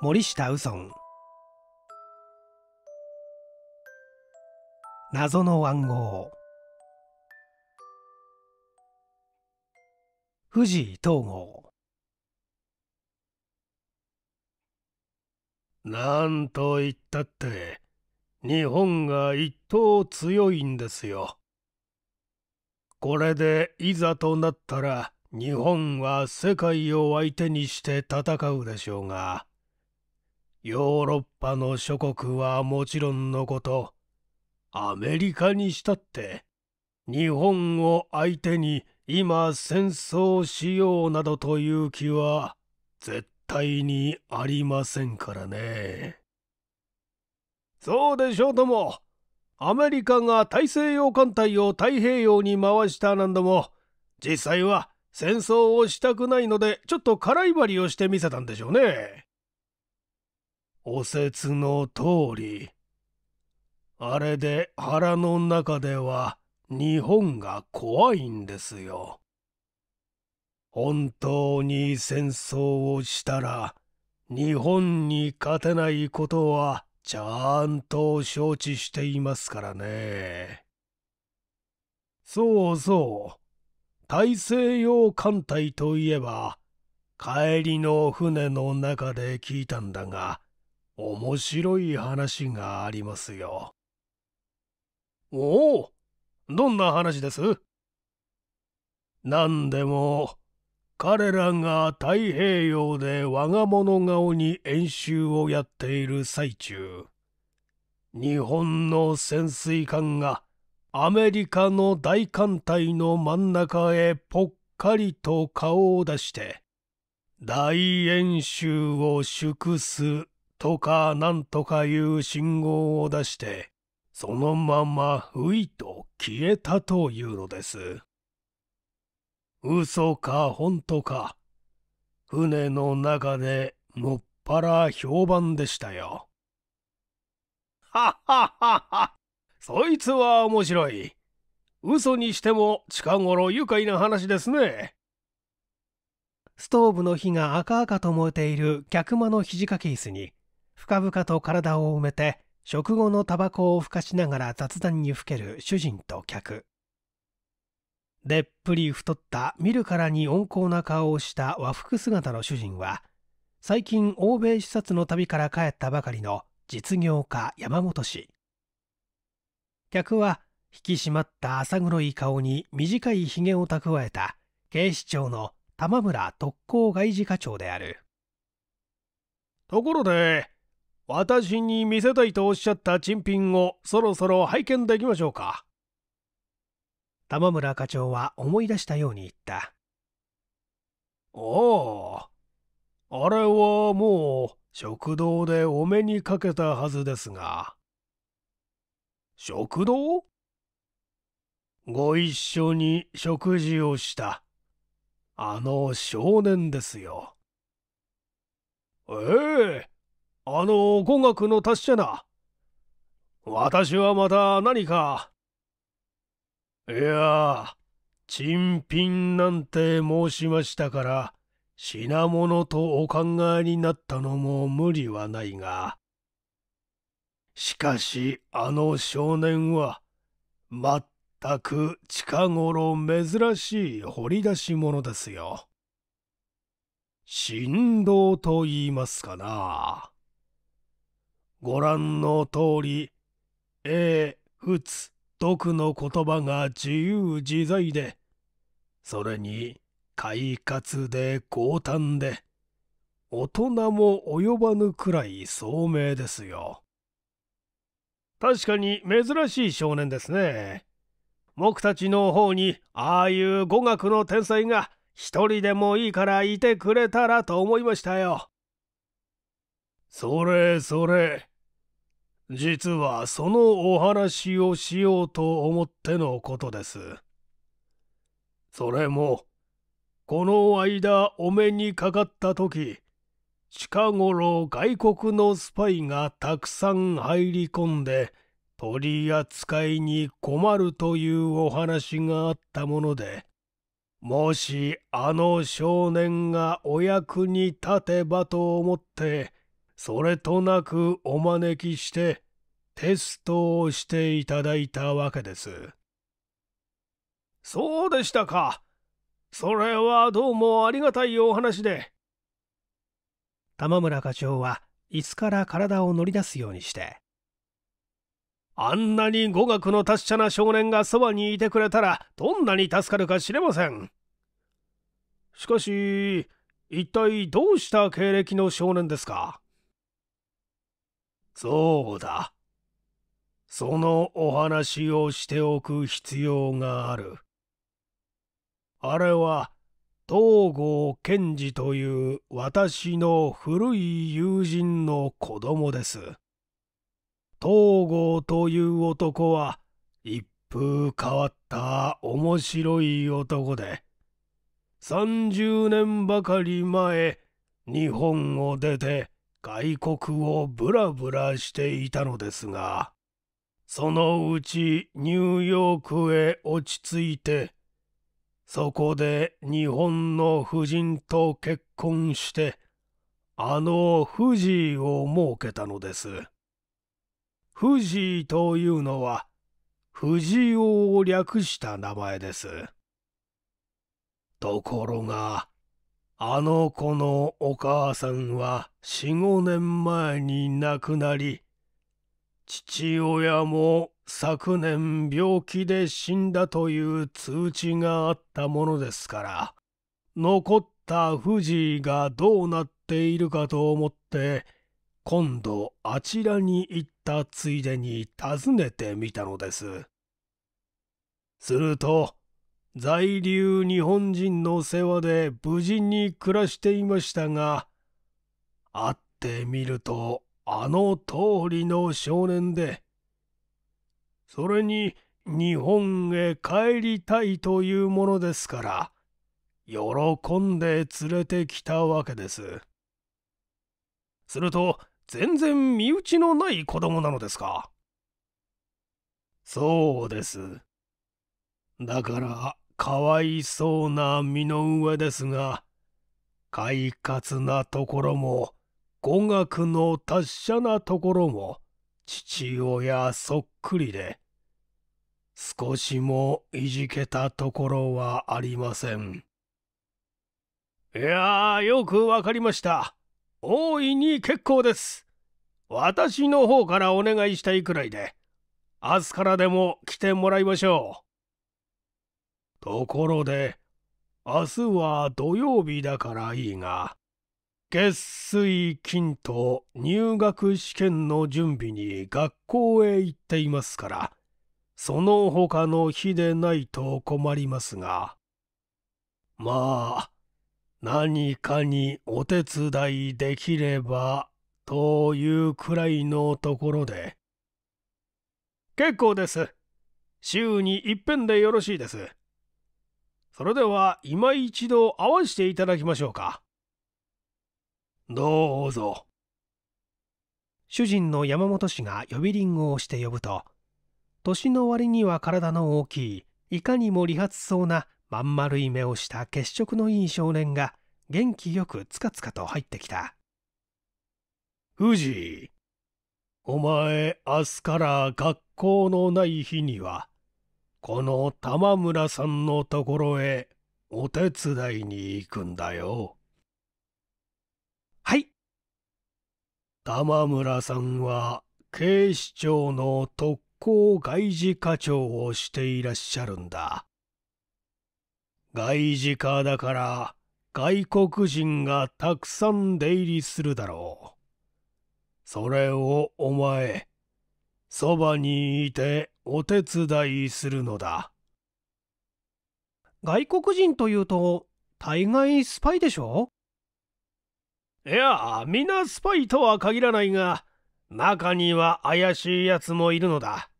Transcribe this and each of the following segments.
森下右尊謎の暗号藤井東郷なんと言ったって日本が一等強いんですよ。これでいざとなったら日本は世界を相手にして戦うでしょうがヨーロッパの諸国はもちろんのことアメリカにしたって日本を相手に今戦争しようなどという気は絶対にありませんからね。そうでしょうともアメリカが大西洋艦隊を太平洋に回したなんども実際は戦争をしたくないのでちょっと辛いばりをしてみせたんでしょうね。お説の通りあれで腹の中では日本が怖いんですよ。本当に戦争をしたら日本に勝てないことはちゃんと承知していますからね。そうそう。大西洋艦隊といえば帰りの船の中で聞いたんだが面白い話がありますよ。おおどんな話です何でも彼らが太平洋で我が物顔に演習をやっている最中日本の潜水艦がアメリカの大艦隊の真ん中へぽっかりと顔を出して大演習を祝すとかなんとかいう信号を出して、そのままういと消えたというのです。嘘か本当か、船の中でもっぱら評判でしたよ。はっはっはっは、そいつは面白い。嘘にしても近頃愉快な話ですね。ストーブの火が赤々と燃えている客間の肘掛け椅子に深々と体を埋めて食後のタバコをふかしながら雑談にふける主人と客でっぷり太った見るからに温厚な顔をした和服姿の主人は最近欧米視察の旅から帰ったばかりの実業家山本氏客は引き締まった浅黒い顔に短いひげを蓄えた警視庁の玉村特攻外事課長であるところで私に見せたいとおっしゃった珍品をそろそろ拝見できましょうか。玉村課長は思い出したように言った。ああ、あれはもう食堂でお目にかけたはずですが。食堂ご一緒に食事をしたあの少年ですよ。ええあの語学の達者な。私はまた何か。いや、珍品なんて申しましたから、品物とお考えになったのも無理はないが。しかしあの少年は、全く近頃珍しい掘り出し物ですよ。振動と言いますかな。ご覧の通り、英、仏、毒の言葉が自由自在で、それに、快活で豪胆で、大人も及ばぬくらい聡明ですよ。確かに珍しい少年ですね。僕たちの方にああいう語学の天才が一人でもいいからいてくれたらと思いましたよ。それそれ。実はそのお話をしようと思ってのことです。それも、この間お目にかかった時、近頃外国のスパイがたくさん入り込んで、取り扱いに困るというお話があったもので、もしあの少年がお役に立てばと思って、それとなくお招きしてテストをしていただいたわけです。そうでしたか。それはどうもありがたいお話で。玉村課長は椅子から体を乗り出すようにして。あんなに語学の達者な少年がそばにいてくれたらどんなに助かるか知れません。しかし、一体どうした経歴の少年ですかそうだ。そのお話をしておく必要がある。あれは、東郷賢治という私の古い友人の子供です。東郷という男は一風変わった面白い男で、30年ばかり前、日本を出て、外国をぶらぶらしていたのですが、そのうちニューヨークへ落ち着いて、そこで日本の夫人と結婚して、あの富士を設けたのです。富士というのは、藤尾を略した名前です。ところが、あの子のお母さんは四五年前に亡くなり、父親も昨年病気で死んだという通知があったものですから、残った藤井がどうなっているかと思って、今度あちらに行ったついでに訪ねてみたのです。すると、在留日本人の世話で無事に暮らしていましたが、会ってみるとあの通りの少年で、それに日本へ帰りたいというものですから、喜んで連れてきたわけです。すると、全然身内のない子供なのですかそうです。だから、かわいそうな身の上ですが、快活なところも、語学の達者なところも、父親そっくりで、少しもいじけたところはありません。いやよくわかりました。大いに結構です。私の方からお願いしたいくらいで、明日からでも来てもらいましょう。ところで、明日は土曜日だからいいが、月水金と入学試験の準備に学校へ行っていますから、その他の日でないと困りますが、まあ、何かにお手伝いできれば、というくらいのところで。結構です。週に一遍でよろしいです。それでは今一度合わせていただきましょうか。どうぞ。主人の山本氏が呼び鈴を押して呼ぶと、年の割には体の大きい、いかにも理髪そうなまん丸い目をした血色のいい少年が元気よくつかつかと入ってきた。藤井、お前明日から学校のない日にはこの玉村さんのところへお手伝いに行くんだよ。はい。玉村さんは警視庁の特攻外事課長をしていらっしゃるんだ。外事課だから外国人がたくさん出入りするだろう。それをお前、そばにいてお手伝いするのだ外国人というと大概スパイでしょいや皆スパイとは限らないが中には怪しいやつもいるのだ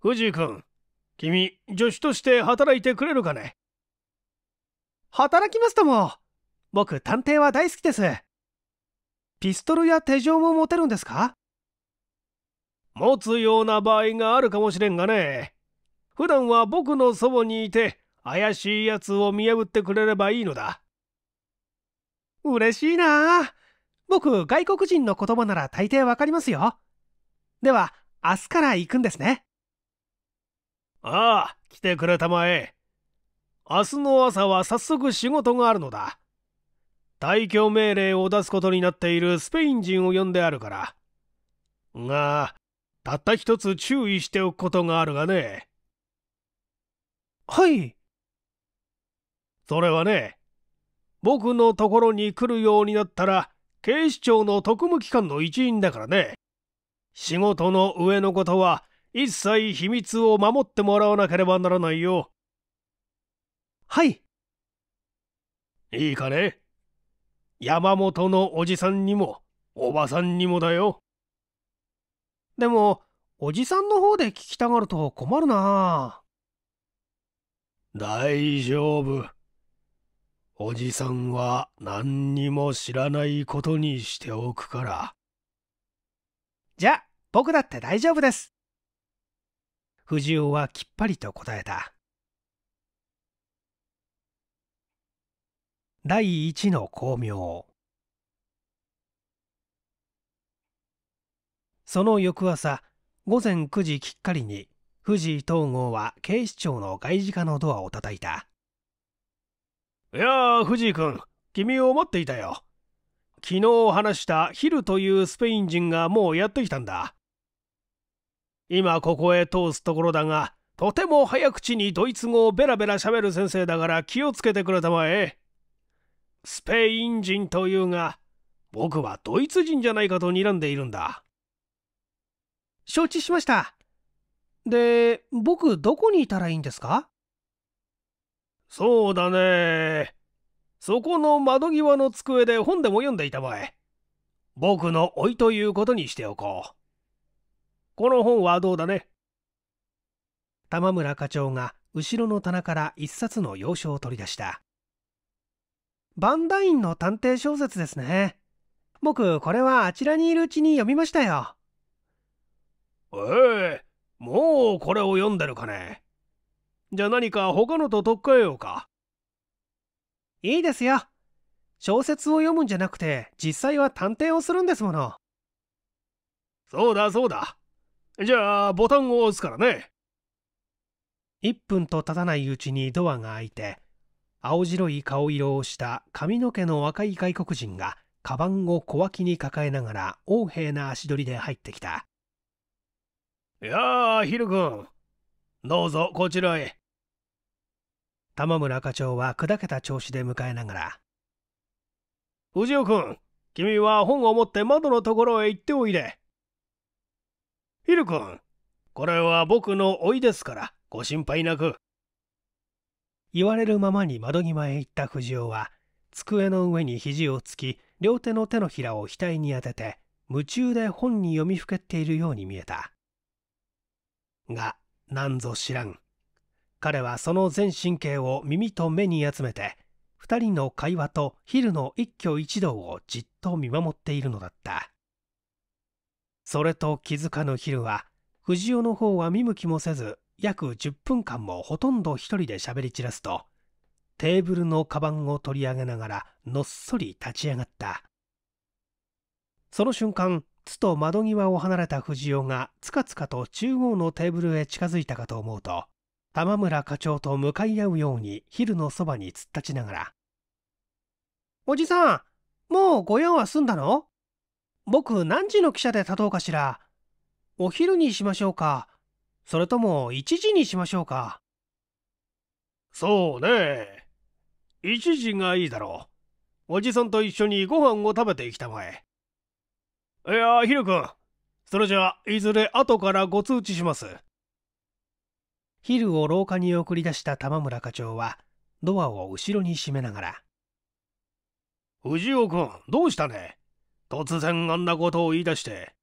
藤井君君助手として働いてくれるかね働きますとも僕探偵は大好きですピストルや手錠も持てるんですか持つような場合があるかもしれんがね。普段は僕の祖母にいて、怪しい奴を見破ってくれればいいのだ。嬉しいな僕、外国人の言葉なら大抵わかりますよ。では、明日から行くんですね。ああ、来てくれたまえ。明日の朝は早速仕事があるのだ。退去命令を出すことになっているスペイン人を呼んであるから。が、たった一つ注意しておくことがあるがね。はい。それはね、僕のところに来るようになったら、警視庁の特務機関の一員だからね。仕事の上のことは、一切秘密を守ってもらわなければならないよ。はい。いいかね山本のおじさんにも、おばさんにもだよ。でも、おじさんの方で聞きたがると困るな大丈夫。おじさんは何にも知らないことにしておくから。じゃ、僕だって大丈夫です。藤尾はきっぱりと答えた。第一の光明その翌朝午前9時きっかりに藤井東郷は警視庁の外事課のドアを叩いたいやあ藤井君君を待っていたよ昨日話したヒルというスペイン人がもうやってきたんだ今ここへ通すところだがとても早口にドイツ語をベラベラしゃべる先生だから気をつけてくれたまえスペイン人というが僕はドイツ人じゃないかと睨んでいるんだ承知しました。で、僕どこにいたらいいんですかそうだね。そこの窓際の机で本でも読んでいたまえ。僕の甥ということにしておこう。この本はどうだね玉村課長が後ろの棚から一冊の洋書を取り出した。バンダインの探偵小説ですね。僕、これはあちらにいるうちに読みましたよ。ええもうこれを読んでるかね。じゃあ何か他のと取っ替えようか。いいですよ。小説を読むんじゃなくて実際は探偵をするんですもの。そうだそうだ。じゃあボタンを押すからね。1分と経たないうちにドアが開いて青白い顔色をした髪の毛の若い外国人がカバンを小脇に抱えながら横柄な足取りで入ってきた。いやあ、ヒル君。どうぞ、こちらへ。玉村課長は砕けた調子で迎えながら。藤尾君、君は本を持って窓のところへ行っておいで。ヒル君、これは僕の老いですから、ご心配なく。言われるままに窓際へ行った藤尾は、机の上に肘をつき、両手の手のひらを額に当てて、夢中で本に読みふけっているように見えた。が何ぞ知らん彼はその全神経を耳と目に集めて2人の会話と昼の一挙一動をじっと見守っているのだったそれと気づかぬ昼は藤尾の方は見向きもせず約10分間もほとんど一人で喋り散らすとテーブルのカバンを取り上げながらのっそり立ち上がったその瞬間つと窓際を離れた藤尾がつかつかと中央のテーブルへ近づいたかと思うと玉村課長と向かい合うように昼のそばに突っ立ちながら「おじさんもうご用は済んだの僕何時の汽車で立とうかしらお昼にしましょうかそれとも1時にしましょうかそうね1時がいいだろうおじさんと一緒にご飯を食べていきたまえいやヒル君それじゃあいずれ後からご通知しますヒルを廊下に送り出した玉村課長はドアを後ろに閉めながら「藤尾君どうしたね突然あんなことを言い出して」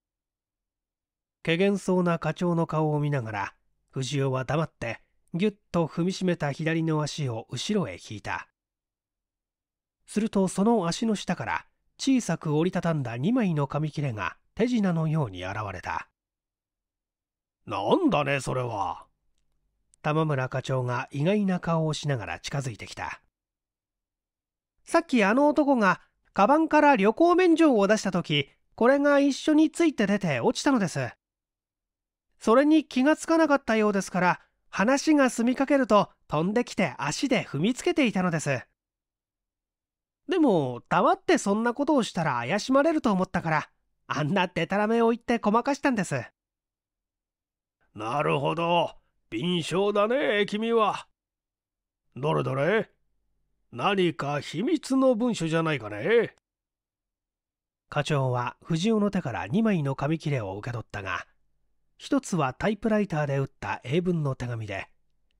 けげんそうな課長の顔を見ながら藤尾は黙ってぎゅっと踏みしめた左の足を後ろへ引いたするとその足の下から小さく折りたたんだ2枚の紙切れが手品のように現れたなんだねそれは玉村課長が意外な顔をしながら近づいてきたさっきあの男がカバンから旅行免状を出した時これが一緒について出て落ちたのですそれに気がつかなかったようですから話が済みかけると飛んできて足で踏みつけていたのですでも黙ってそんなことをしたら怪しまれると思ったからあんなデタラメを言ってごまかしたんですなるほど敏捷だね君はどれどれ何か秘密の文書じゃないかね課長は藤尾の手から2枚の紙切れを受け取ったが一つはタイプライターで打った英文の手紙で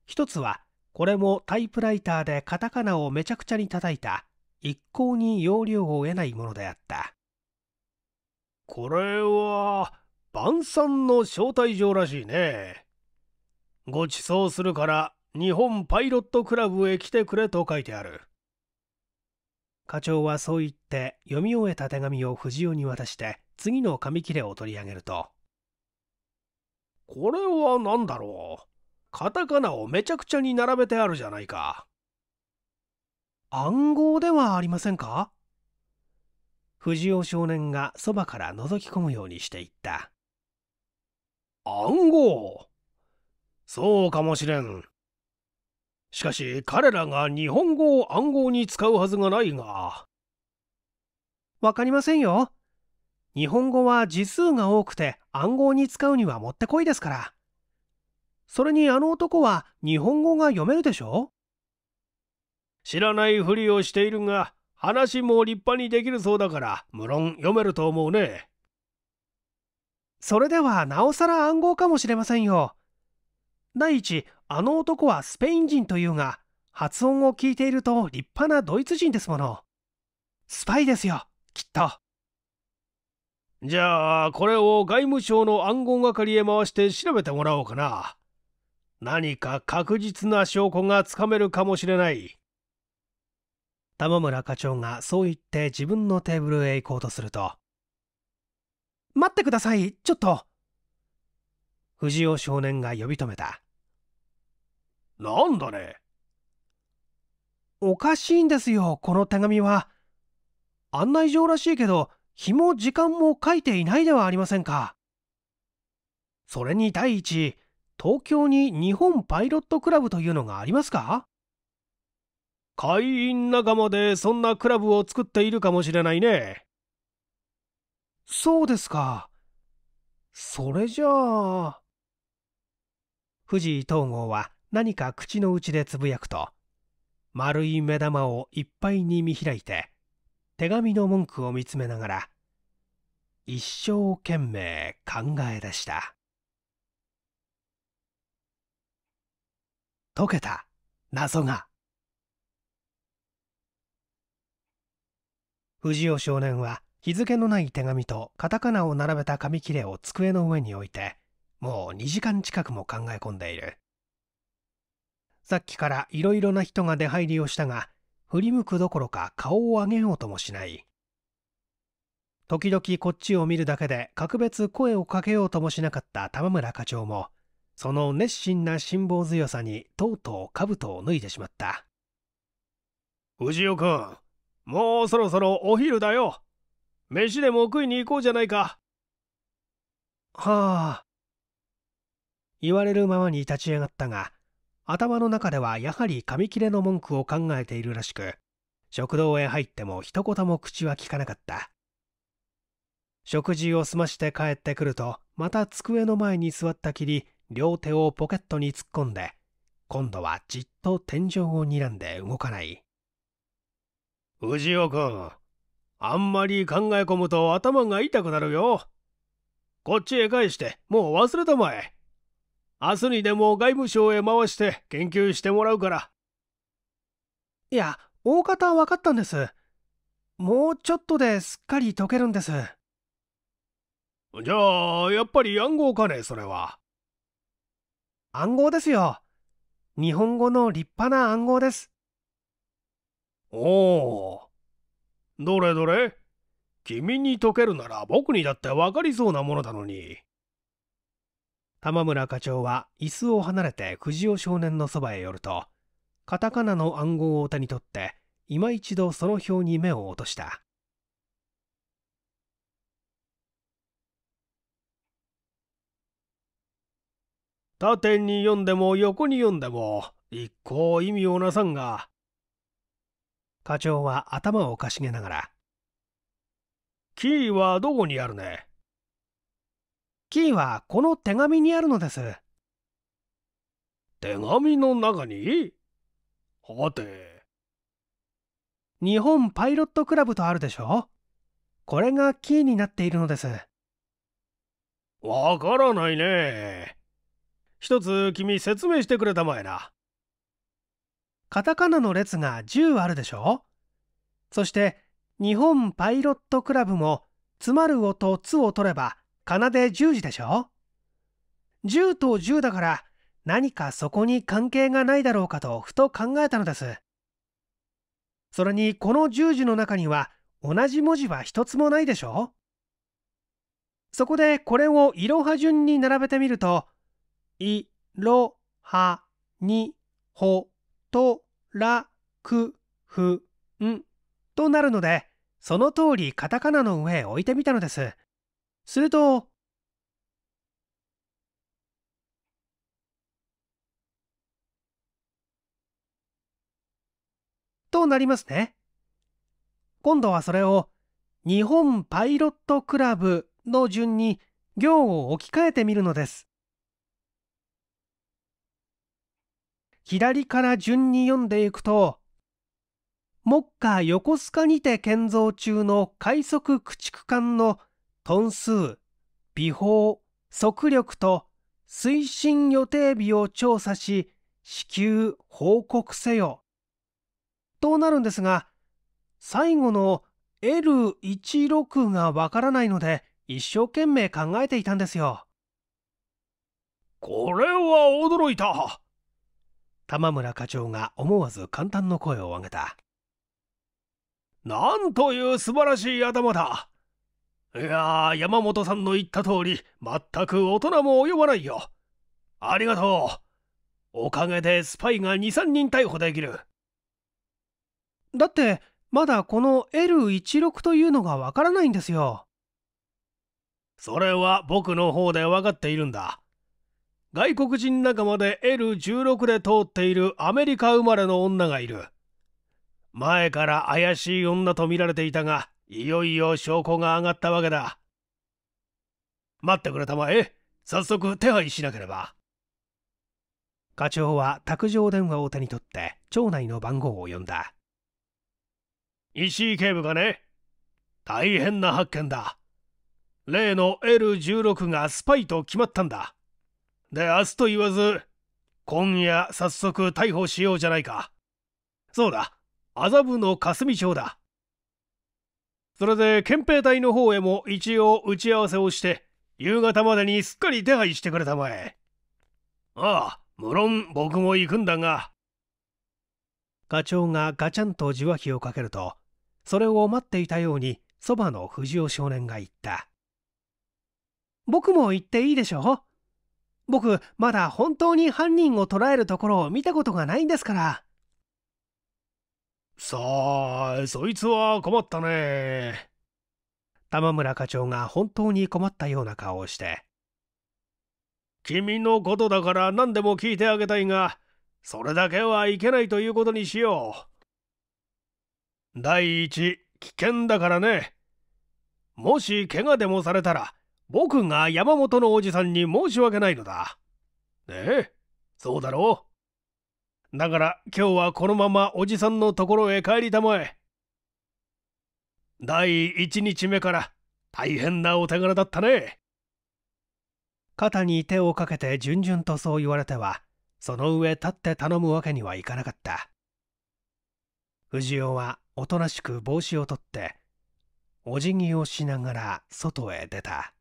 一つはこれもタイプライターでカタカナをめちゃくちゃに叩いた一向に容量を得ないものであったこれは晩餐の招待状らしいねご馳走するから日本パイロットクラブへ来てくれと書いてある課長はそう言って読み終えた手紙を藤尾に渡して次の紙切れを取り上げるとこれは何だろうカタカナをめちゃくちゃに並べてあるじゃないか暗号ではありませんか藤尾少年がそばから覗き込むようにして言った。暗号そうかもしれん。しかし彼らが日本語を暗号に使うはずがないが。わかりませんよ。日本語は字数が多くて暗号に使うにはもってこいですから。それにあの男は日本語が読めるでしょ知らないふりをしているが、話も立派にできるそうだから、無論読めると思うね。それではなおさら暗号かもしれませんよ。第一、あの男はスペイン人というが、発音を聞いていると立派なドイツ人ですもの。スパイですよ、きっと。じゃあ、これを外務省の暗号係へ回して調べてもらおうかな。何か確実な証拠がつかめるかもしれない。玉村課長がそう言って自分のテーブルへ行こうとすると待ってくださいちょっと藤尾少年が呼び止めたなんだねおかしいんですよこの手紙は案内状らしいけど日も時間も書いていないではありませんかそれに第一東京に日本パイロットクラブというのがありますか会員仲間でそんなクラブを作っているかもしれないね。そうですか。それじゃあ。藤井東郷は何か口の内でつぶやくと、丸い目玉をいっぱいに見開いて、手紙の文句を見つめながら、一生懸命考え出した。解けた謎が。藤尾少年は日付のない手紙とカタカナを並べた紙切れを机の上に置いてもう2時間近くも考え込んでいるさっきからいろいろな人が出入りをしたが振り向くどころか顔を上げようともしない時々こっちを見るだけで格別声をかけようともしなかった玉村課長もその熱心な辛抱強さにとうとう兜を脱いでしまった藤尾君もうそろそろお昼だよ。飯でも食いに行こうじゃないか。はあ。言われるままに立ち上がったが、頭の中ではやはり紙切れの文句を考えているらしく、食堂へ入っても一言も口は聞かなかった。食事を済まして帰ってくると、また机の前に座ったきり、両手をポケットに突っ込んで、今度はじっと天井を睨んで動かない。藤尾君あんまり考え込むと頭が痛くなるよこっちへ返してもう忘れたまえ明日にでも外務省へ回して研究してもらうからいや大方分かったんですもうちょっとですっかり解けるんですじゃあやっぱり暗号かねそれは暗号ですよ日本語の立派な暗号ですおお。どれどれ君に解けるなら僕にだって分かりそうなものなのに。玉村課長は椅子を離れて藤尾少年のそばへ寄ると、カタカナの暗号を手に取って、今一度その表に目を落とした。縦に読んでも横に読んでも一向意味をなさんが課長は頭をかしげながら。キーはどこにあるねキーはこの手紙にあるのです。手紙の中にはて。日本パイロットクラブとあるでしょこれがキーになっているのです。わからないね。一つ君説明してくれたまえな。カタカナの列が10あるでしょそして日本パイロットクラブも詰まる音つを取れば奏で10時でしょ10と10だから何かそこに関係がないだろうかとふと考えたのです。それにこの10の中には同じ文字は一つもないでしょそこでこれをいろは順に並べてみると、いろはにほとらくふんとなるのでその通りカタカナの上へ置いてみたのですするととなりますね今度はそれを日本パイロットクラブの順に行を置き換えてみるのです左から順に読んでいくと、目下横須賀にて建造中の快速駆逐艦のトン数、微法、速力と推進予定日を調査し、至急報告せよ。となるんですが、最後の L16 がわからないので、一生懸命考えていたんですよ。これは驚いた。玉村課長が思わず簡単の声を上げたなんという素晴らしい頭だいや山本さんの言った通り全く大人も及ばないよありがとうおかげでスパイが23人逮捕できるだってまだこの L16 というのがわからないんですよそれは僕の方で分かっているんだ外国人仲間で L16 で通っているアメリカ生まれの女がいる。前から怪しい女と見られていたが、いよいよ証拠が上がったわけだ。待ってくれたまえ。早速手配しなければ。課長は卓上電話を手に取って町内の番号を呼んだ。石井警部がね、大変な発見だ。例の L16 がスパイと決まったんだ。で、明日と言わず、今夜早速逮捕しようじゃないか。そうだ、麻布の霞町だ。それで、憲兵隊の方へも一応打ち合わせをして、夕方までにすっかり手配してくれたまえ。ああ、無論僕も行くんだが。課長がガチャンと受話器をかけると、それを待っていたように、そばの藤尾少年が言った。僕も行っていいでしょ僕まだ本当に犯人を捕らえるところを見たことがないんですからさあそいつは困ったね玉村課長が本当に困ったような顔をして君のことだから何でも聞いてあげたいがそれだけはいけないということにしよう第一危険だからねもし怪我でもされたら僕が山本のおじさんに申し訳ないのだ。ねえ、そうだろう。だから今日はこのままおじさんのところへ帰りたまえ。第1日目から大変なお手柄だったね。肩に手をかけて順々とそう言われては、その上立って頼むわけにはいかなかった。藤尾はおとなしく帽子を取って、お辞儀をしながら外へ出た。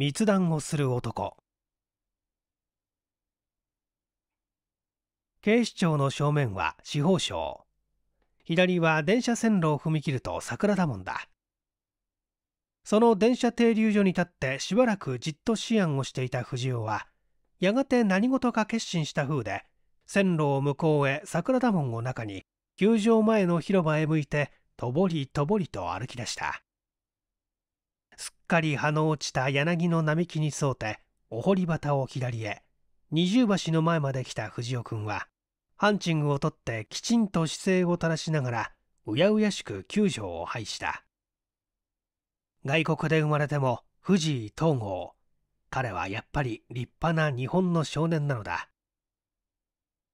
密談をする男警視庁の正面は司法省左は電車線路を踏み切ると桜田門だその電車停留所に立ってしばらくじっと思案をしていた藤尾はやがて何事か決心した風で線路を向こうへ桜田門を中に球場前の広場へ向いてとぼりとぼりと歩き出したすっかり葉の落ちた柳の並木に沿うてお堀端を左へ二重橋の前まで来た藤尾君はハンチングを取ってきちんと姿勢を垂らしながらうやうやしく救助を拝した外国で生まれても藤井東郷彼はやっぱり立派な日本の少年なのだ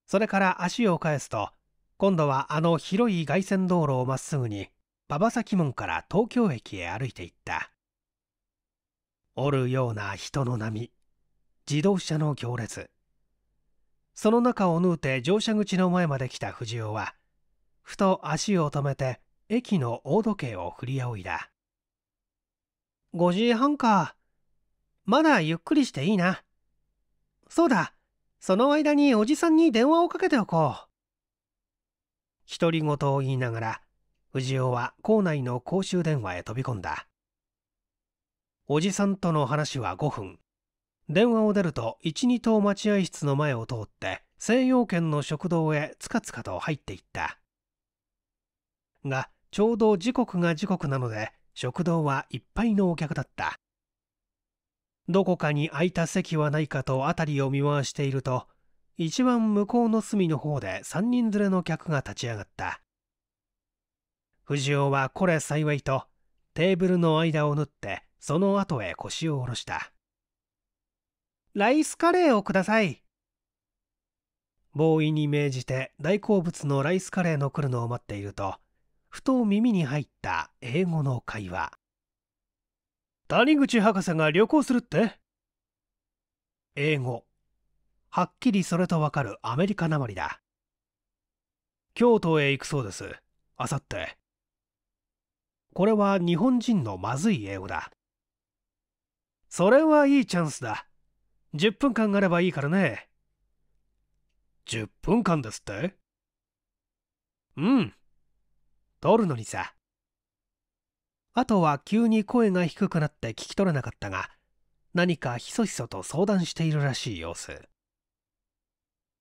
それから足を返すと今度はあの広い凱旋道路をまっすぐに馬場崎門から東京駅へ歩いていったおるような人の波自動車の行列その中を縫うて乗車口の前まで来た藤尾はふと足を止めて駅の大時計を振り仰いだ5時半かまだゆっくりしていいなそうだその間におじさんに電話をかけておこう独り言を言いながら藤尾は校内の公衆電話へ飛び込んだおじさんとの話は5分電話を出ると12棟待合室の前を通って西洋圏の食堂へつかつかと入っていったがちょうど時刻が時刻なので食堂はいっぱいのお客だったどこかに空いた席はないかと辺りを見回していると一番向こうの隅の方で3人連れの客が立ち上がった藤尾はこれ幸いとテーブルの間を縫ってその後へ腰を下ろした。ライスカレーをください。ボーイに命じて大好物のライスカレーの来るのを待っていると、ふと耳に入った英語の会話。谷口博士が旅行するって英語。はっきりそれとわかるアメリカなまりだ。京都へ行くそうです。あさって。これは日本人のまずい英語だ。それはいいチャンスだ。10分間あればいいからね。10分間ですってうん。取るのにさ。あとは急に声が低くなって聞き取れなかったが、何かひそひそと相談しているらしい様子。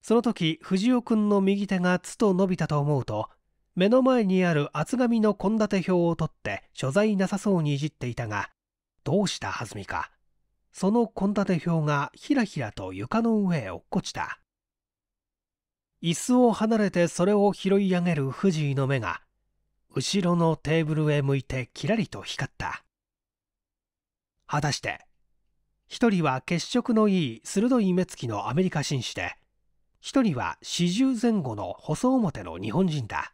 その時、藤尾くんの右手がつと伸びたと思うと、目の前にある厚紙の献立表を取って所在なさそうにいじっていたが、どうしたはずみか。その献立表がひらひらと床の上へ落っこちた椅子を離れてそれを拾い上げる藤井の目が後ろのテーブルへ向いてきらりと光った果たして一人は血色のいい鋭い目つきのアメリカ紳士で一人は四十前後の細表の日本人だ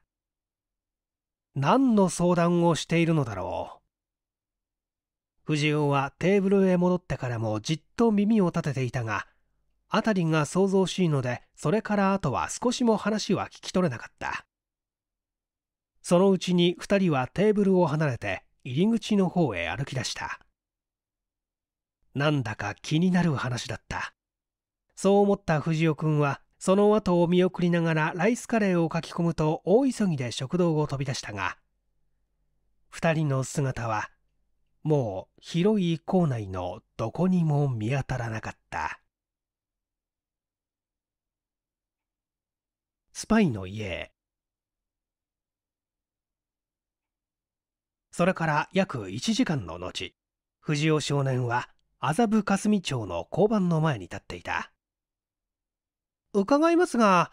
何の相談をしているのだろう藤尾はテーブルへ戻ってからもじっと耳を立てていたが、辺りが騒々しいので、それからあとは少しも話は聞き取れなかった。そのうちに2人はテーブルを離れて入り口の方へ歩き出した。なんだか気になる話だった。そう思った藤尾君は、その後を見送りながらライスカレーを書き込むと大急ぎで食堂を飛び出したが、2人の姿はもう広い校内のどこにも見当たらなかったスパイの家それから約1時間の後藤尾少年は麻布霞町の交番の前に立っていた伺いますが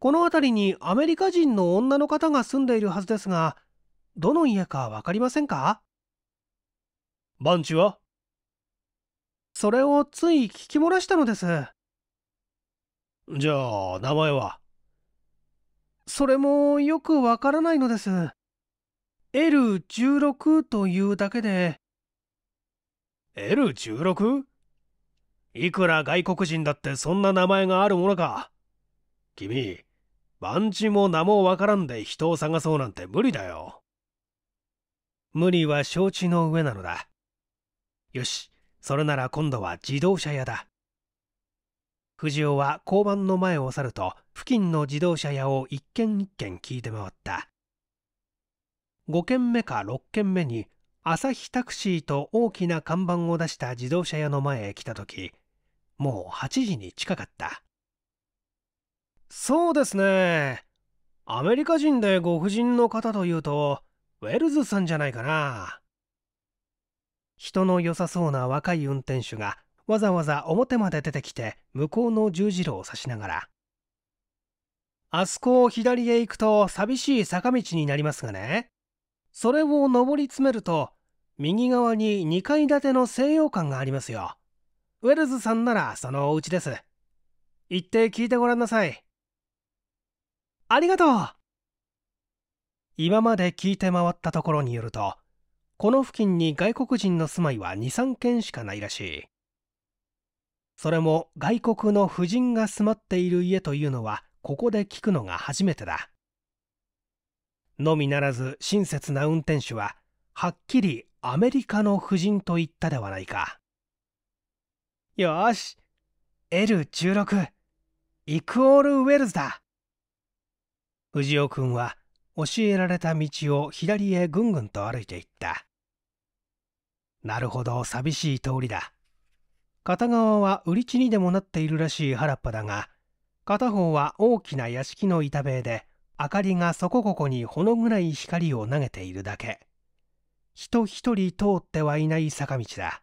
この辺りにアメリカ人の女の方が住んでいるはずですがどの家か分かりませんか番地はそれをつい聞き漏らしたのです。じゃあ、名前はそれもよくわからないのです。L16 というだけで。L16? いくら外国人だってそんな名前があるものか。君、番地も名もわからんで人を探そうなんて無理だよ。無理は承知の上なのだ。よし、それなら今度は自動車屋だ。藤尾は交番の前を去ると、付近の自動車屋を一軒一軒聞いて回った。5軒目か6軒目に、朝日タクシーと大きな看板を出した自動車屋の前へ来た時、もう8時に近かった。そうですね。アメリカ人でご婦人の方というと、ウェルズさんじゃないかな。人の良さそうな若い運転手がわざわざ表まで出てきて向こうの十字路を指しながら「あそこを左へ行くと寂しい坂道になりますがねそれを上り詰めると右側に2階建ての西洋館がありますよウェルズさんならそのお家です行って聞いてごらんなさいありがとう今まで聞いて回ったところによるとこの付近に外国人の住まいは23軒しかないらしいそれも外国の夫人が住まっている家というのはここで聞くのが初めてだのみならず親切な運転手ははっきりアメリカの夫人と言ったではないかよし L16 イクオールウェルズだ藤尾君は教えられた道を左へぐんぐんと歩いていった。なるほど、寂しい通りだ。片側は売り地にでもなっているらしい原っぱだが、片方は大きな屋敷の板塀で、明かりがそこここにほの暗い光を投げているだけ。人一人通ってはいない坂道だ。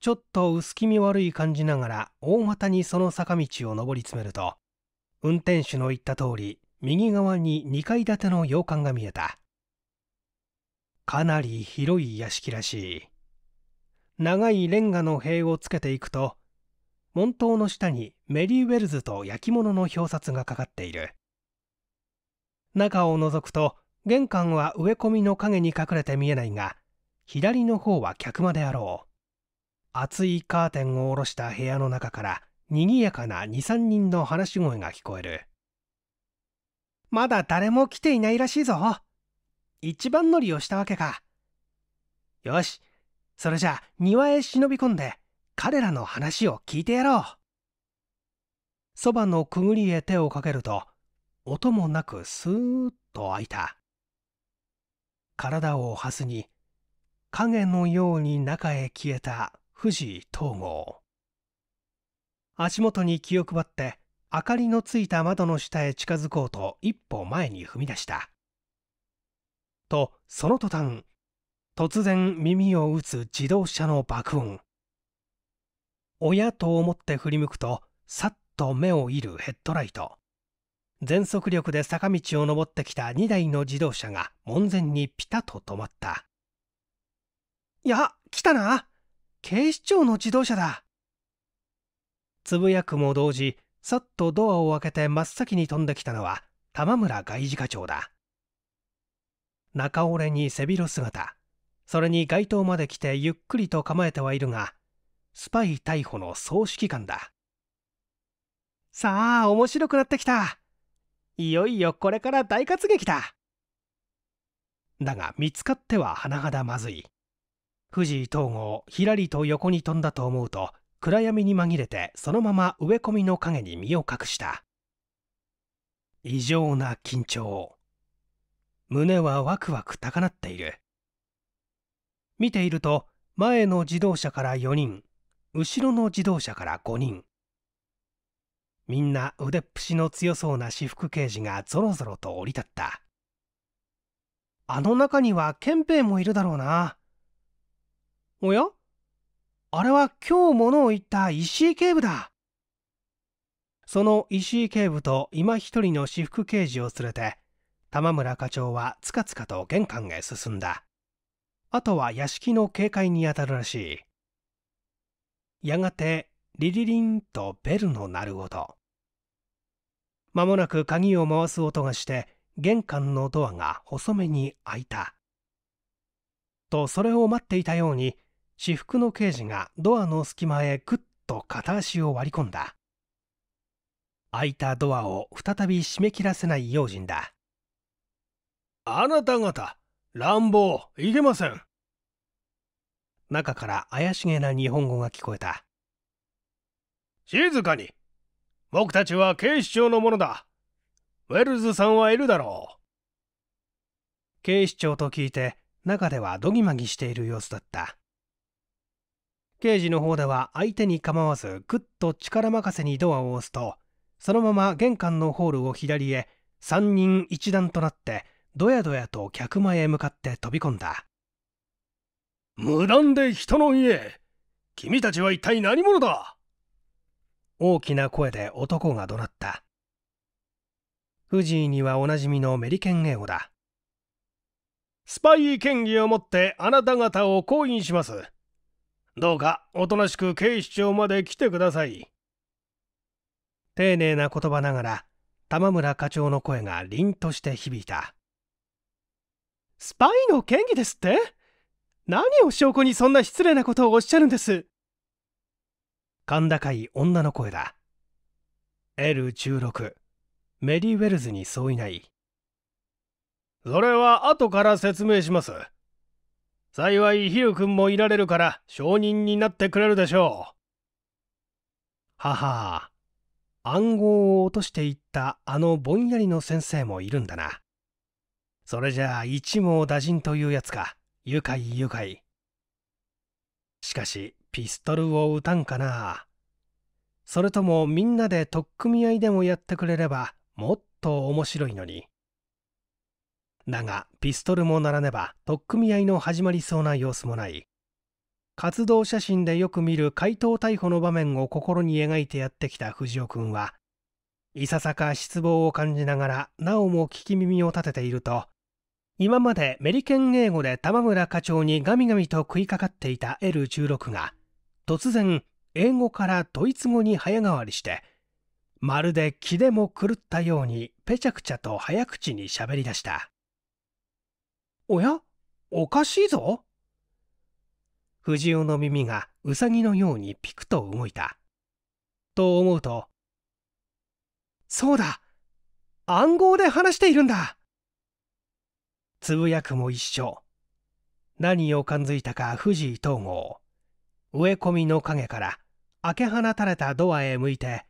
ちょっと薄気味悪い感じながら大股にその坂道を登り詰めると、運転手の言った通り、右側に2階建ての洋館が見えたかなり広い屋敷らしい長いレンガの塀をつけていくと門頭の下にメリーウェルズと焼き物の表札がかかっている中を覗くと玄関は植え込みの影に隠れて見えないが左の方は客間であろう厚いカーテンを下ろした部屋の中から賑やかな23人の話し声が聞こえるまだ誰も来ていないらしいぞ。一番乗りをしたわけか。よし、それじゃ庭へ忍び込んで彼らの話を聞いてやろう。そばのくぐりへ手をかけると、音もなくスーッと開いた。体をはすに、影のように中へ消えた富士東郷。足元に気を配って、明かりのついた窓の下へ近づこうと一歩前に踏み出したとその途端突然耳を打つ自動車の爆音親と思って振り向くとさっと目を射るヘッドライト全速力で坂道を登ってきた2台の自動車が門前にピタと止まったいや来たな警視庁の自動車だつぶやくも同時さっとドアを開けて真っ先に飛んできたのは玉村外事課長だ中折れに背広姿それに街灯まで来てゆっくりと構えてはいるがスパイ逮捕の総指揮官ださあ面白くなってきたいよいよこれから大活劇だだが見つかっては甚だまずい藤井東郷ひらりと横に飛んだと思うと暗闇に紛れてそのまま植え込みの影に身を隠した異常な緊張胸はワクワク高鳴っている見ていると前の自動車から4人後ろの自動車から5人みんな腕っぷしの強そうな私服刑事がぞろぞろと降り立ったあの中には憲兵もいるだろうなおやあれは今日物を言った石井警部だ。その石井警部と今一人の私服刑事を連れて、玉村課長はつかつかと玄関へ進んだ。あとは屋敷の警戒にあたるらしい。やがて、リリリンとベルの鳴る音。まもなく鍵を回す音がして、玄関のドアが細めに開いた。と、それを待っていたように、私服の刑事がドアの隙間へくっと片足を割り込んだ開いたドアを再び締め切らせない用心だあなた方乱暴いけません中から怪しげな日本語が聞こえた静かに僕たちは警視庁のものだウェルズさんはいるだろう警視庁と聞いて中ではどぎまぎしている様子だった刑事の方では相手に構わずぐっと力任せにドアを押すとそのまま玄関のホールを左へ3人一段となってどやどやと客間へ向かって飛び込んだ無断で人の家君たちは一体何者だ大きな声で男が怒鳴った藤井にはおなじみのメリケン英語だスパイ権利を持ってあなた方を行員しますどうかおとなしく警視庁まで来てください。丁寧な言葉ながら、玉村課長の声が凛として響いた。スパイの嫌疑ですって何を証拠にそんな失礼なことをおっしゃるんです甲高い女の声だ。L16 メリーウェルズに相違ない。それは後から説明します。幸いヒル君もいられるから証人になってくれるでしょう。はは暗号を落としていったあのぼんやりの先生もいるんだな。それじゃあ一網打尽というやつか。愉快愉快。しかし、ピストルを撃たんかな。それともみんなで取っ組み合いでもやってくれればもっと面白いのに。だがピストルもならねば取っ組み合いの始まりそうな様子もない活動写真でよく見る怪盗逮捕の場面を心に描いてやってきた藤尾君はいささか失望を感じながらなおも聞き耳を立てていると今までメリケン英語で玉村課長にガミガミと食いかかっていた L16 が突然英語からドイツ語に早変わりしてまるで気でも狂ったようにぺちゃくちゃと早口にしゃべりだしたおやおかしいぞ藤尾の耳がうさぎのようにピクと動いた。と思うと、そうだ暗号で話しているんだつぶやくも一緒。何を感づいたか藤井東郷。植え込みの陰から開け放たれたドアへ向いて、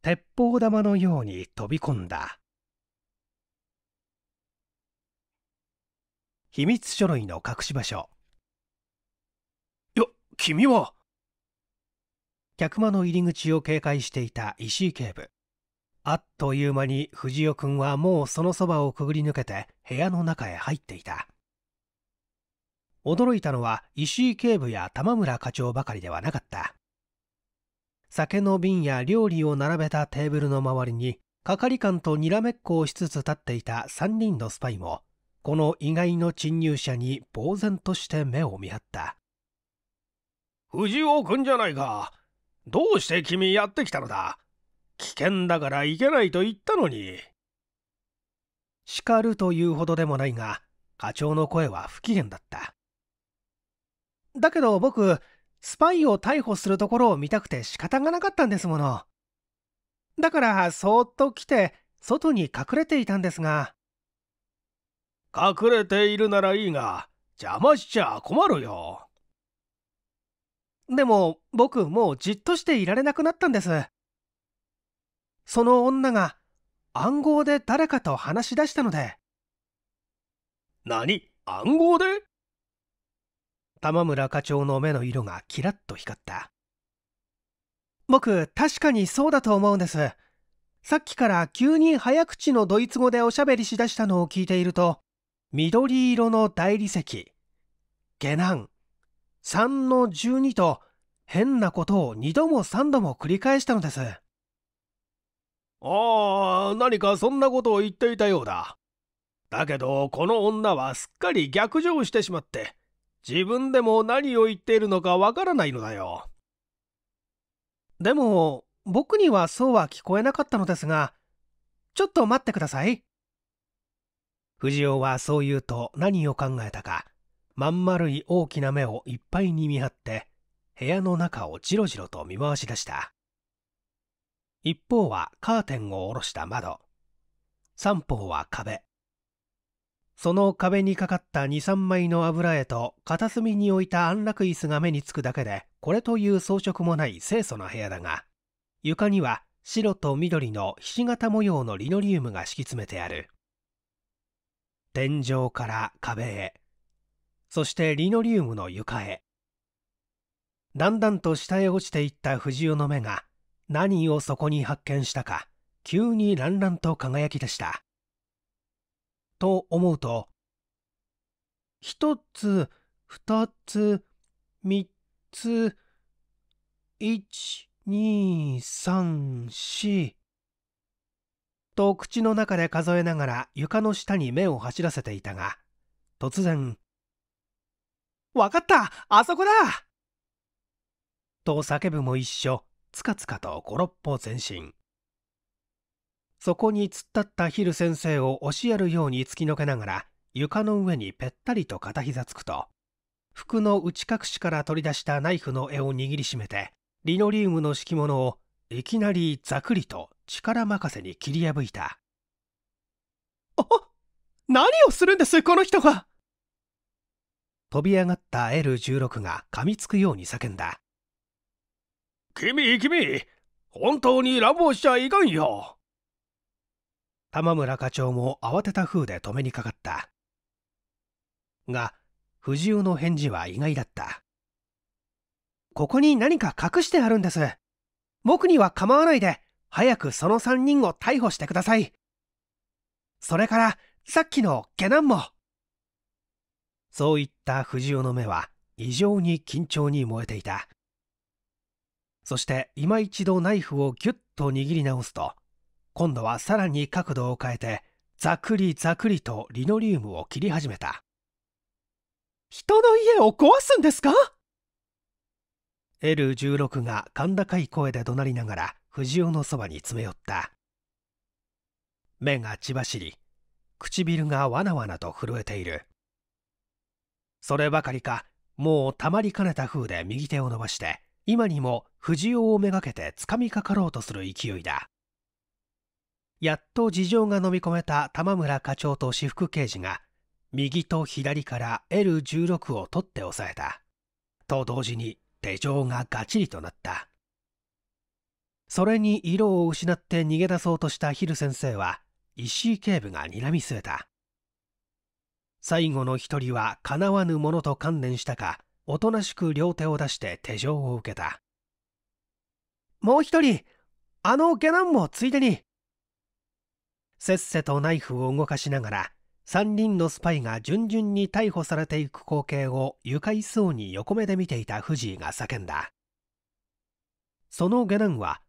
鉄砲玉のように飛び込んだ。秘密書類の隠し場所いや君は客間の入り口を警戒していた石井警部あっという間に藤尾君はもうそのそばをくぐり抜けて部屋の中へ入っていた驚いたのは石井警部や玉村課長ばかりではなかった酒の瓶や料理を並べたテーブルの周りに係官とにらめっこをしつつ立っていた3人のスパイもこの意外の侵入者に呆然として目を見張った藤尾君じゃないかどうして君やってきたのだ危険だから行けないと言ったのに叱るというほどでもないが課長の声は不機嫌だっただけど僕スパイを逮捕するところを見たくて仕方がなかったんですものだからそーっと来て外に隠れていたんですが隠れているならいいが邪魔しちゃ困るよでも僕もうじっとしていられなくなったんですその女が暗号で誰かと話し出したので何暗号で玉村課長の目の色がキラッと光った僕確かにそうだと思うんですさっきから急に早口のドイツ語でおしゃべりしだしたのを聞いていると緑色の大理石、下男、3の12と変なことを2度も3度も繰り返したのです。ああ、何かそんなことを言っていたようだ。だけど、この女はすっかり逆上してしまって、自分でも何を言っているのかわからないのだよ。でも、僕にはそうは聞こえなかったのですが、ちょっと待ってください。藤尾はそう言うと何を考えたか、まん丸い大きな目をいっぱいに見張って、部屋の中をじろじろと見回し出した。一方はカーテンを下ろした窓。三方は壁。その壁にかかった2、3枚の油絵と片隅に置いた安楽椅子が目につくだけで、これという装飾もない清楚な部屋だが、床には白と緑のひし形模様のリノリウムが敷き詰めてある。天井から壁へそしてリノリウムの床へだんだんと下へ落ちていった藤雄の目が何をそこに発見したか急に乱々と輝きでしたと思うと一つ二つ三つ一二三四と口の中で数えながら床の下に目を走らせていたが突然「わかったあそこだ!」と叫ぶも一緒つかつかと五六歩前進そこに突っ立ったヒル先生を押しやるように突きのけながら床の上にぺったりと片膝つくと服の内隠しから取り出したナイフの柄を握りしめてリノリウムの敷物をいきなりざくりと力任せに切り破いた。あ何をするんですこの人が飛び上がった L16 が噛みつくように叫んだ。君君、本当に乱暴しちゃいかんよ。玉村課長も慌てた風で止めにかかった。が、不自由の返事は意外だった。ここに何か隠してあるんです。僕には構わないで、早くその3人を逮捕してください。それから、さっきの下男も。そういった藤尾の目は、異常に緊張に燃えていた。そして今一度ナイフをぎゅっと握り直すと、今度はさらに角度を変えて、ざくりざくりとリノリウムを切り始めた。人の家を壊すんですか L16 が甲高い声で怒鳴りながら藤尾のそばに詰め寄った目が血走り唇がわなわなと震えているそればかりかもうたまりかねた風で右手を伸ばして今にも藤尾をめがけてつかみかかろうとする勢いだやっと事情が飲み込めた玉村課長と私服刑事が右と左から L16 を取って押さえたと同時に手錠がガチリとなった。それに色を失って逃げ出そうとしたヒル先生は、石井警部が睨み据えた。最後の一人は叶わぬものと観念したか、おとなしく両手を出して手錠を受けた。もう一人、あの下男もついでに。せっせとナイフを動かしながら、3人のスパイが順々に逮捕されていく光景を愉快そうに横目で見ていた藤井が叫んだその下男は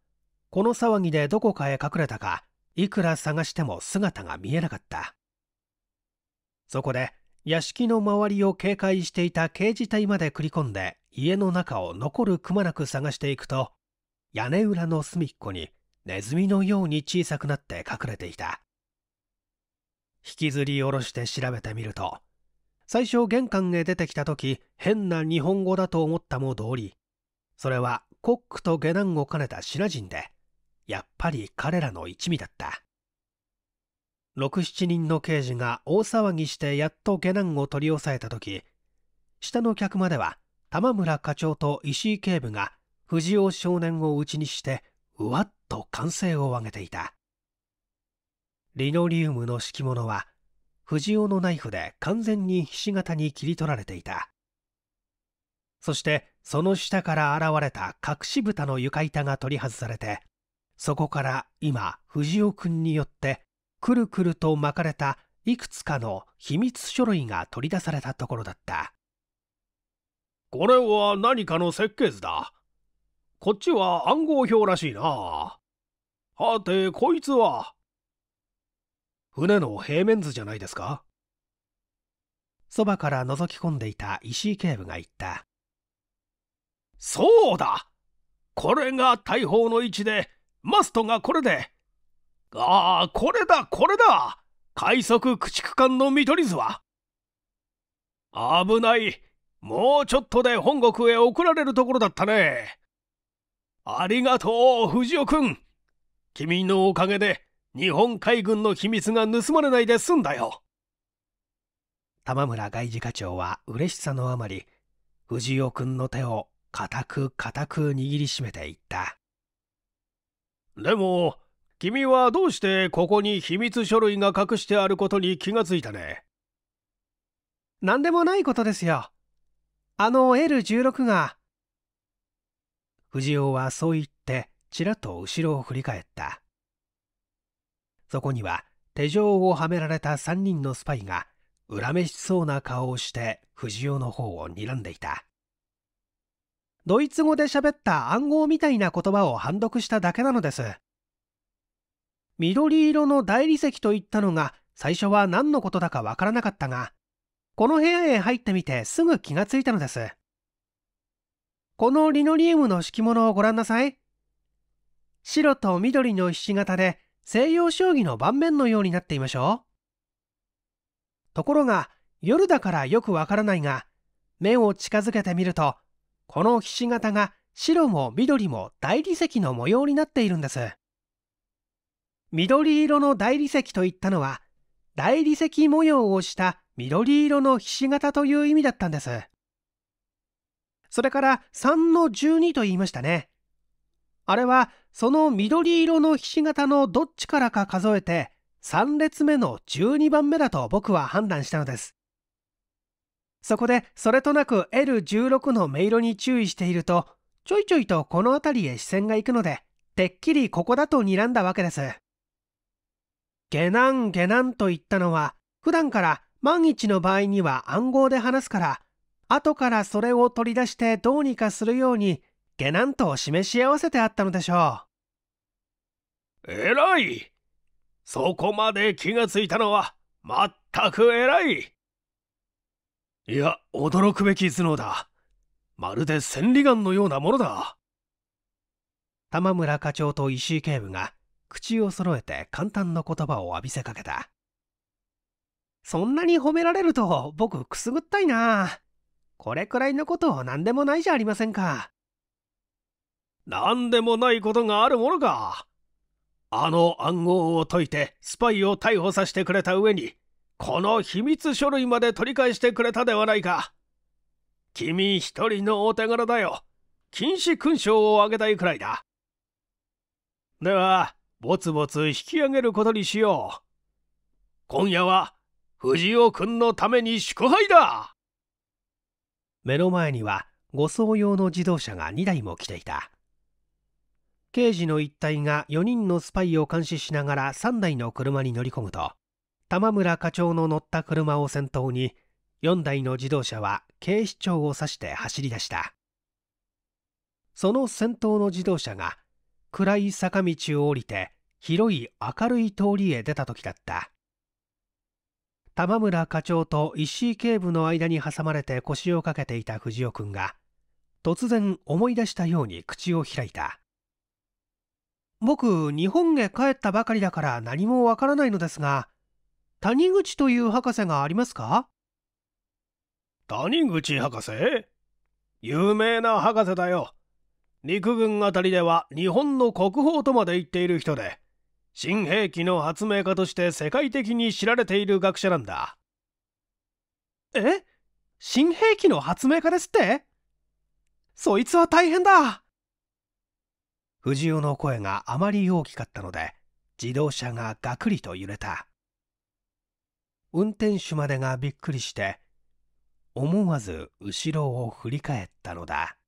この騒ぎでどこかへ隠れたかいくら探しても姿が見えなかったそこで屋敷の周りを警戒していた刑事隊まで繰り込んで家の中を残るくまなく探していくと屋根裏の隅っこにネズミのように小さくなって隠れていた引きずり下ろして調べてみると最初玄関へ出てきた時変な日本語だと思ったも通りそれはコックと下男を兼ねたシナ人でやっぱり彼らの一味だった67人の刑事が大騒ぎしてやっと下男を取り押さえた時下の客までは玉村課長と石井警部が藤尾少年をうちにしてうわっと歓声を上げていたリノリウムの敷物は藤尾のナイフで完全にひし形に切り取られていたそしてその下から現れた隠し蓋の床板が取り外されてそこから今藤尾君によってくるくると巻かれたいくつかの秘密書類が取り出されたところだったこれは何かの設計図だこっちは暗号表らしいなはてこいつは船の平面図じゃないですかそばから覗き込んでいた石井警部が言った。そうだこれが大砲の位置で、マストがこれで。ああ、これだ、これだ快速駆逐艦の見取り図は。危ない。もうちょっとで本国へ送られるところだったね。ありがとう、藤尾君。君のおかげで日本海軍の秘密が盗まれないで済んだよ玉村外事課長は嬉しさのあまり藤尾君の手を固く固く握りしめていったでも君はどうしてここに秘密書類が隠してあることに気がついたね何でもないことですよあの L16 が藤尾はそう言ってちらっと後ろを振り返ったそこには手錠をはめられた3人のスパイが恨めしそうな顔をして藤尾の方を睨んでいたドイツ語で喋った暗号みたいな言葉を判読しただけなのです緑色の大理石といったのが最初は何のことだかわからなかったがこの部屋へ入ってみてすぐ気がついたのですこのリノリウムの敷物をご覧なさい白と緑のひし形で西洋将棋の盤面のようになっていましょう。ところが、夜だからよくわからないが、目を近づけてみると、このひし形が白も緑も大理石の模様になっているんです。緑色の大理石といったのは、大理石模様をした緑色のひし形という意味だったんです。それから3の12と言いましたね。あれはその緑色のひし形のどっちからか数えて3列目の12番目だと僕は判断したのです。そこでそれとなく L16 の音色に注意しているとちょいちょいとこの辺りへ視線が行くのでてっきりここだと睨んだわけです。下男下男と言ったのは普段から万一の場合には暗号で話すから後からそれを取り出してどうにかするように下男と示し合わせてあったのでしょう。えらいそこまで気がついたのは、まったく偉いいや、驚くべき頭脳だ。まるで千里眼のようなものだ。玉村課長と石井警部が口を揃えて簡単な言葉を浴びせかけた。そんなに褒められると僕くすぐったいな。これくらいのこと何でもないじゃありませんか。何でもないことがあるものか。あの暗号を解いてスパイを逮捕させてくれた上に、この秘密書類まで取り返してくれたではないか。君一人のお手柄だよ。禁止勲章をあげたいくらいだ。では、ぼつぼつ引き上げることにしよう。今夜は、藤尾君のために祝杯だ目の前には、護送用の自動車が2台も来ていた。刑事の一隊が4人のスパイを監視しながら3台の車に乗り込むと玉村課長の乗った車を先頭に4台の自動車は警視庁を指して走り出したその先頭の自動車が暗い坂道を降りて広い明るい通りへ出た時だった玉村課長と石井警部の間に挟まれて腰をかけていた藤尾君が突然思い出したように口を開いた僕、日本へ帰ったばかりだから何もわからないのですが、谷口という博士がありますか谷口博士有名な博士だよ。陸軍あたりでは日本の国宝とまで言っている人で、新兵器の発明家として世界的に知られている学者なんだ。え新兵器の発明家ですってそいつは大変だ藤尾の声があまり大きかったので自動車がガクリと揺れた運転手までがびっくりして思わず後ろを振り返ったのだ